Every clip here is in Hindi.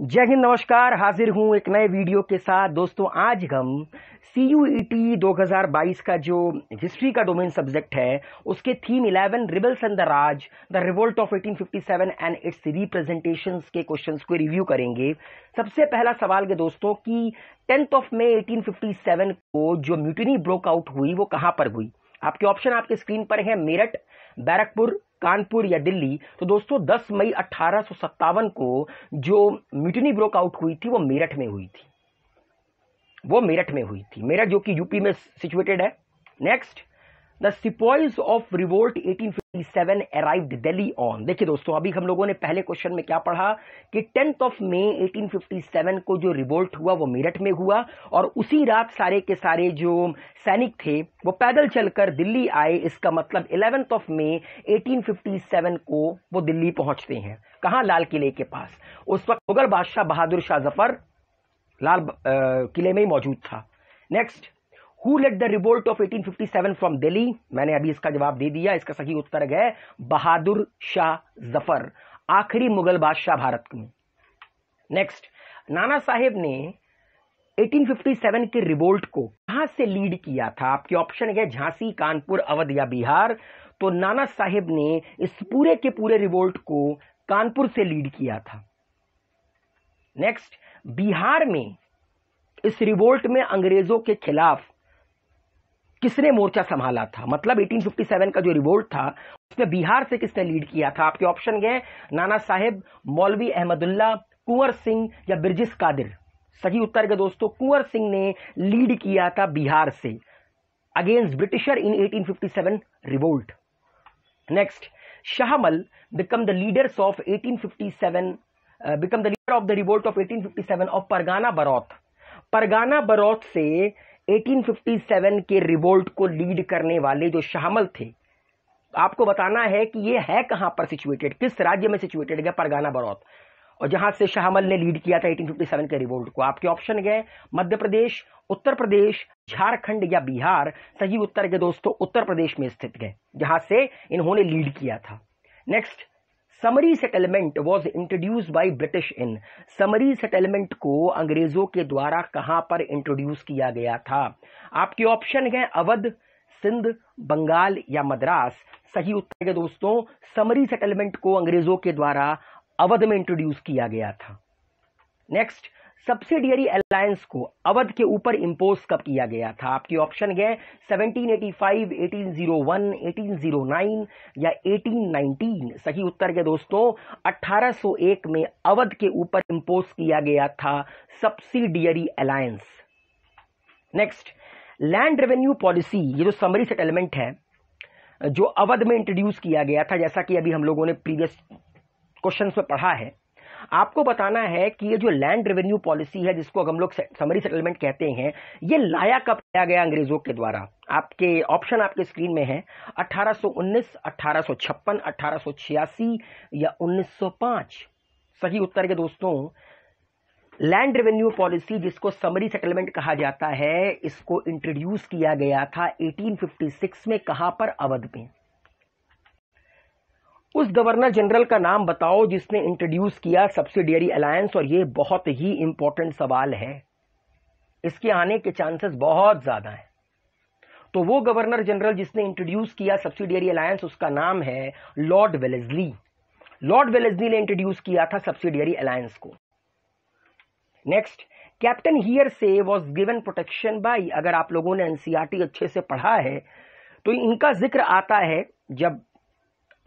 जय हिंद नमस्कार हाजिर हूं एक नए वीडियो के साथ दोस्तों आज हम सी यू ई टी दो हजार बाईस का जो हिस्ट्री का डोमेन सब्जेक्ट है उसके theme eleven rebels and the raj the revolt of eighteen fifty seven and its representation के क्वेश्चन को रिव्यू करेंगे सबसे पहला सवाल के दोस्तों कि tenth of May eighteen fifty seven को जो म्यूटनी ब्रोकआउट हुई वो कहाँ पर हुई आपके ऑप्शन आपके स्क्रीन पर है मेरठ बैरकपुर कानपुर या दिल्ली तो दोस्तों 10 मई अट्ठारह को जो म्यूटनी ब्रोकआउट हुई थी वो मेरठ में हुई थी वो मेरठ में हुई थी मेरठ जो कि यूपी में सिचुएटेड है next The sepoys of revolt 1857 arrived Delhi on. देखिए दोस्तों अभी हम लोगों ने पहले क्वेश्चन में क्या पढ़ा कि टेंथ ऑफ May 1857 को जो रिवोल्ट हुआ वो मेरठ में हुआ और उसी रात सारे के सारे जो सैनिक थे वो पैदल चलकर दिल्ली आए इसका मतलब इलेवेंथ ऑफ May 1857 को वो दिल्ली पहुंचते हैं कहा लाल किले के पास उस वक्त मुगल बादशाह बहादुर शाह जफर लाल किले में ही मौजूद था next who led the revolt of 1857 from Delhi मैंने अभी इसका जवाब दे दिया इसका सही उत्तर है बहादुर शाह जफर आखिरी मुगल बादशाह भारत में नेक्स्ट नाना साहेब ने 1857 के रिवोल्ट को कहां से लीड किया था आपके ऑप्शन है झांसी कानपुर अवध या बिहार तो नाना साहेब ने इस पूरे के पूरे रिवोल्ट को कानपुर से लीड किया था नेक्स्ट बिहार में इस रिवोल्ट में अंग्रेजों के खिलाफ किसने मोर्चा संभाला था मतलब 1857 का जो रिवोल्ट था उसमें बिहार से किसने लीड किया था आपके ऑप्शन गए नाना साहेब मौलवी अहमदुल्ला कुंवर सिंह या बिरजिस कादिर सही उत्तर के दोस्तों कुंवर सिंह ने लीड किया था बिहार से against Britisher in 1857 revolt next Shahmal become the leaders of 1857 become the leader of the revolt of 1857 of Pargana Baraut Pargana Baraut से 1857 के रिवोल्ट को लीड करने वाले जो शामल थे आपको बताना है कि ये है कहां पर सिचुएटेड किस राज्य में सिचुएटेड है परगाना बरौत और जहां से शाहमल ने लीड किया था 1857 के रिवोल्ट को आपके ऑप्शन गए मध्य प्रदेश उत्तर प्रदेश झारखंड या बिहार सही उत्तर के दोस्तों उत्तर प्रदेश में स्थित गए जहां से इन्होंने लीड किया था next summary settlement was introduce by British in summary settlement को अंग्रेजों के द्वारा कहां पर इंट्रोड्यूस किया गया था आपके ऑप्शन है अवध सिंध बंगाल या मद्रास सही उत्तर है दोस्तों समरी सेटलमेंट को अंग्रेजों के द्वारा अवध में इंट्रोड्यूस किया गया था नेक्स्ट सब्सिडियरी अलायंस को अवध के ऊपर इंपोज कब किया गया था आपके ऑप्शन गए 1785, 1801, 1809 या 1819 सही उत्तर गए दोस्तों 1801 में अवध के ऊपर इंपोज किया गया था subsidiary alliance next land revenue policy ये जो समरी सेटलमेंट है जो अवध में इंट्रोड्यूस किया गया था जैसा कि अभी हम लोगों ने प्रीवियस क्वेश्चन में पढ़ा है आपको बताना है कि ये जो लैंड रेवेन्यू पॉलिसी है जिसको हम लोग समरी सेटलमेंट कहते हैं ये लाया कब किया गया अंग्रेजों के द्वारा आपके ऑप्शन आपके स्क्रीन में है 1819, 1856, 1886 या 1905 सही उत्तर के दोस्तों लैंड रेवेन्यू पॉलिसी जिसको समरी सेटलमेंट कहा जाता है इसको इंट्रोड्यूस किया गया था 1856 में कहा पर अवध में उस गवर्नर जनरल का नाम बताओ जिसने इंट्रोड्यूस किया सब्सिडियरी अलायंस और ये बहुत ही इंपॉर्टेंट सवाल है इसके आने के चांसेस बहुत ज्यादा हैं तो वो गवर्नर जनरल जिसने इंट्रोड्यूस किया सब्सिडियरी अलायंस उसका नाम है लॉर्ड वेलेजली लॉर्ड वेलेजली ने इंट्रोड्यूस किया था सब्सिडियरी अलायंस को नेक्स्ट कैप्टन हियर से वॉज गिवन प्रोटेक्शन बाई अगर आप लोगों ने एनसीआरटी e अच्छे से पढ़ा है तो इनका जिक्र आता है जब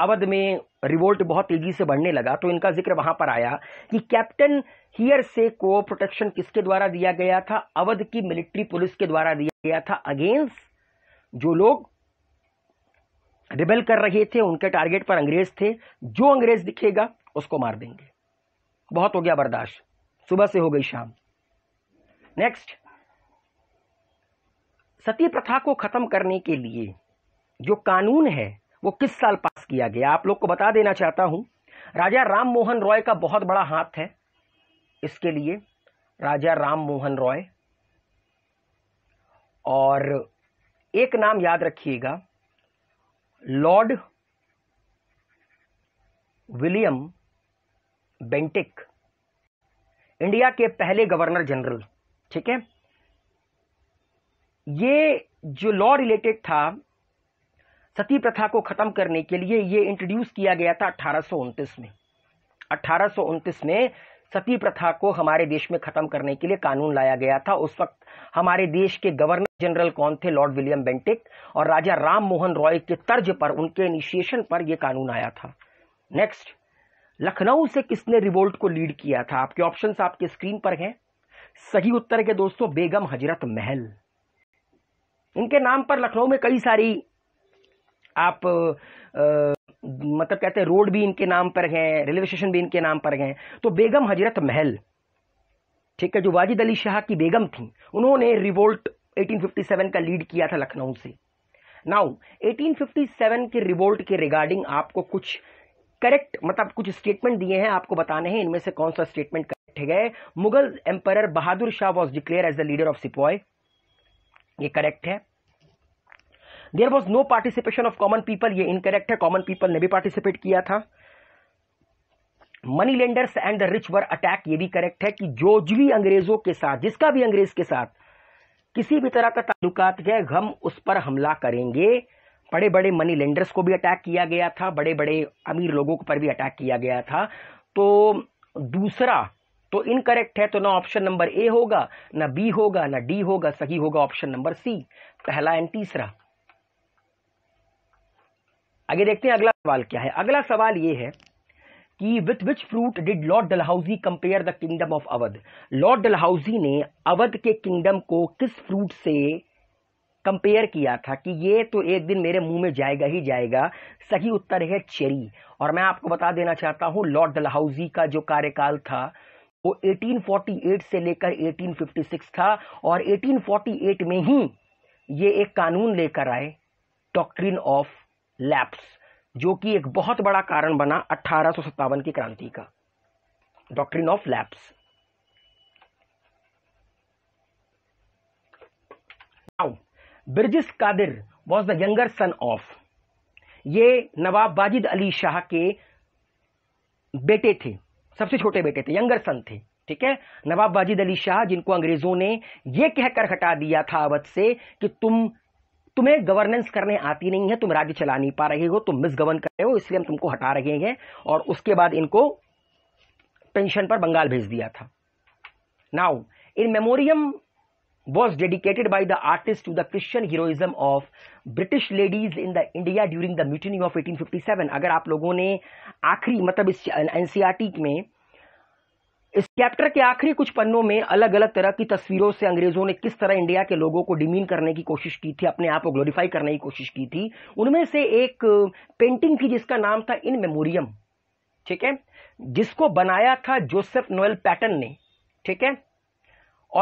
अवध में रिवोल्ट बहुत तेजी से बढ़ने लगा तो इनका जिक्र वहां पर आया कि कैप्टन हियर से को प्रोटेक्शन किसके द्वारा दिया गया था अवध की मिलिट्री पुलिस के द्वारा दिया गया था अगेंस्ट जो लोग रिबेल कर रहे थे उनके टारगेट पर अंग्रेज थे जो अंग्रेज दिखेगा उसको मार देंगे बहुत हो गया बर्दाश्त सुबह से हो गई शाम नेक्स्ट सती प्रथा को खत्म करने के लिए जो कानून है वो किस साल पास किया गया आप लोग को बता देना चाहता हूं राजा राम मोहन रॉय का बहुत बड़ा हाथ है इसके लिए राजा राम मोहन रॉय और एक नाम याद रखिएगा लॉर्ड विलियम बेंटिक इंडिया के पहले गवर्नर जनरल ठीक है ये जो लॉ रिलेटेड था सती प्रथा को खत्म करने के लिए ये इंट्रोड्यूस किया गया था अट्ठारह में अट्ठारह में सती प्रथा को हमारे देश में खत्म करने के लिए कानून लाया गया था उस वक्त हमारे देश के गवर्नर जनरल कौन थे लॉर्ड विलियम बेंटिक और राजा राम मोहन रॉय के तर्ज पर उनके इनिशिएशन पर यह कानून आया था नेक्स्ट लखनऊ से किसने रिवोल्ट को लीड किया था आपके ऑप्शंस आपके स्क्रीन पर हैं सही उत्तर के दोस्तों बेगम हजरत महल इनके नाम पर लखनऊ में कई सारी आप आ, मतलब कहते हैं रोड भी इनके नाम पर हैं रेलवे स्टेशन भी इनके नाम पर गए तो बेगम हजरत महल ठीक है जो वाजिद अली शाह की बेगम थी उन्होंने रिवोल्ट 1857 का लीड किया था लखनऊ से नाउ 1857 के रिवोल्ट के रिगार्डिंग आपको कुछ करेक्ट मतलब कुछ स्टेटमेंट दिए हैं आपको बताने हैं इनमें से कौन सा स्टेटमेंट करेक्ट है Mughal empire Bahadur Shah was declared as the leader of sepoy ये करेक्ट है there was no participation of common people ये इनकरेक्ट है कॉमन पीपल ने भी पार्टिसिपेट किया था money lenders and the rich were attack ये भी करेक्ट है कि जो भी अंग्रेजों के साथ जिसका भी अंग्रेज के साथ किसी भी तरह का ताल्लुकात है हम उस पर हमला करेंगे बड़े बड़े मनी लेंडर्स को भी अटैक किया गया था बड़े बड़े अमीर लोगों पर भी अटैक किया गया था तो दूसरा तो इनकरेक्ट है तो ना ऑप्शन नंबर ए होगा ना बी होगा ना डी होगा सही होगा ऑप्शन नंबर सी पहला एंड तीसरा आगे देखते हैं अगला सवाल क्या है अगला सवाल ये है कि with which fruit did lord Dalhousie compare the kingdom of Awadh lord Dalhousie ने अवध के किंगडम को किस फ्रूट से कंपेयर किया था कि ये तो एक दिन मेरे मुंह में जाएगा ही जाएगा सही उत्तर है चेरी और मैं आपको बता देना चाहता हूं लॉर्ड डलहाउजी का जो कार्यकाल था वो 1848 से लेकर 1856 था और 1848 में ही ये एक कानून लेकर आए डॉक्ट्रिन ऑफ लैप्स जो कि एक बहुत बड़ा कारण बना अठारह की क्रांति का doctrine of lapse Birjis Qadir was the younger son of ये नवाब वाजिद अली शाह के बेटे थे सबसे छोटे बेटे थे यंगर सन थे ठीक है नवाब वाजिद अली शाह जिनको अंग्रेजों ने यह कहकर हटा दिया था अवध से कि तुम तुम्हें गवर्नेंस करने आती नहीं है तुम राज्य चला नहीं पा रहे हो तुम मिसगवर्न कर रहे हो इसलिए हम तुमको हटा रहे हैं और उसके बाद इनको पेंशन पर बंगाल भेज दिया था now in memoriam was dedicated by the artist to the Christian heroism of British ladies in the India during the mutiny of 1857. अगर आप लोगों ने आखिरी मतलब इस एनसीआरटी e में इस चैप्टर के आखिरी कुछ पन्नों में अलग अलग तरह की तस्वीरों से अंग्रेजों ने किस तरह इंडिया के लोगों को डिमीन करने की कोशिश की थी अपने आप को ग्लोरीफाई करने की कोशिश की थी उनमें से एक पेंटिंग थी जिसका नाम था इन मेमोरियम ठीक है जिसको बनाया था जोसेफ नोएल पैटर्न ने ठीक है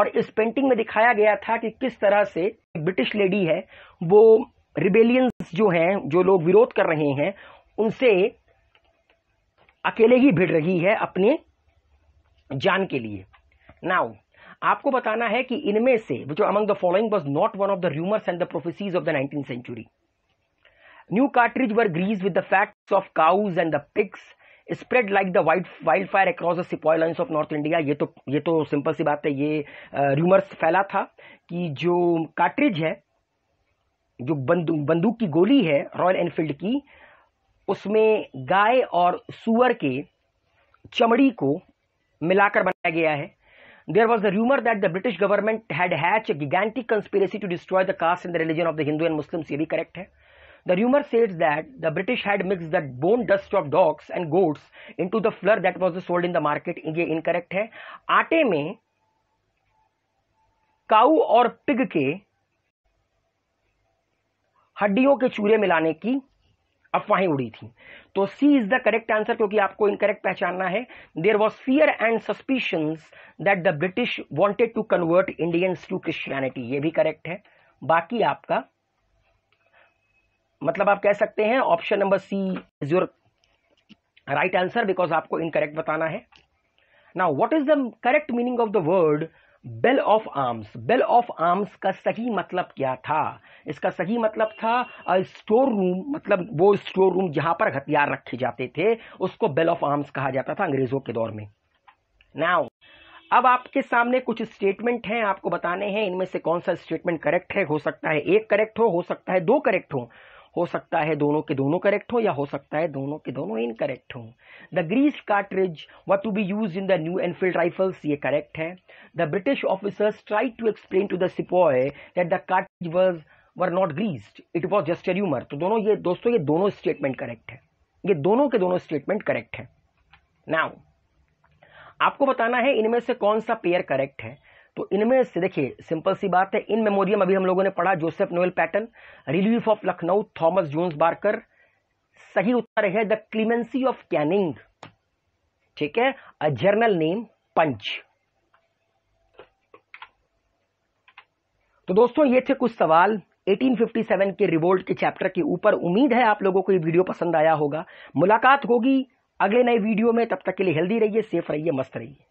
और इस पेंटिंग में दिखाया गया था कि किस तरह से ब्रिटिश लेडी है वो रिबेलियंस जो है जो लोग विरोध कर रहे हैं उनसे अकेले ही भिड़ रही है अपने जान के लिए नाउ आपको बताना है कि इनमें से which among the following was not one of the rumours and the prophecies of the nineteen century new cartridge were grease with the fats of cows and the pigs spread like the white wild fire across the sepoy lines of north India ये तो ये तो सिंपल सी बात है ये र्यूमर्स uh, फैला था कि जो कार्ट्रिज है जो बंदू, बंदूक की गोली है रॉयल एनफील्ड की उसमें गाय और सुअर के चमड़ी को मिलाकर बनाया गया है there was the rumour that the British government had hatch gigantic conspiracy to destroy the caste in the religion of the Hindu and Muslims ये भी करेक्ट है the rumour sets that the British had mix the bone dust of dogs and cows into the flour that was sold in the market ये इन करेक्ट है आटे में काउ और पिग के हड्डियों के चूरे मिलाने की अफवाहें उड़ी थी तो C is the correct answer क्योंकि आपको इनकरेक्ट पहचानना है there was fear and suspicion that the British wanted to convert Indians to Christianity ये भी करेक्ट है बाकी आपका मतलब आप कह सकते हैं option number C is your right answer because आपको इनकरेक्ट बताना है now what is the correct meaning of the word bell of arms bell of arms का सही मतलब क्या था इसका सही मतलब था स्टोर रूम मतलब वो स्टोर रूम जहां पर हथियार रखे जाते थे उसको बेल ऑफ आर्म्स कहा जाता था अंग्रेजों के दौर में नाउ अब आपके सामने कुछ स्टेटमेंट हैं आपको बताने हैं इनमें से कौन सा स्टेटमेंट करेक्ट है हो सकता है एक करेक्ट हो हो सकता है दो करेक्ट हो हो सकता है दोनों के दोनों करेक्ट हो या हो सकता है दोनों के दोनों इनकरेक्ट हो the grease cartridge were to be use in the new Enfield rifles ये करेक्ट है the British officers try to explain to the sepoy that the cartridge was were not greased it was just a rumour तो दोनों ये दोस्तों ये दोनों स्टेटमेंट करेक्ट है ये दोनों के दोनों स्टेटमेंट करेक्ट है नाउ आपको बताना है इनमें से कौन सा पेयर करेक्ट है तो इनमें से देखिए सिंपल सी बात है इन मेमोरियम अभी हम लोगों ने पढ़ा Joseph Noel Paton relief of Lucknow Thomas Jones Barker सही उत्तर है द क्लीमेंसी ऑफ कैनिंग ठीक है अ जर्नल नेम पंच तो दोस्तों ये थे कुछ सवाल 1857 के रिवोल्ट के चैप्टर के ऊपर उम्मीद है आप लोगों को ये वीडियो पसंद आया होगा मुलाकात होगी अगले नए वीडियो में तब तक के लिए हेल्दी रहिए सेफ रहिए मस्त रहिए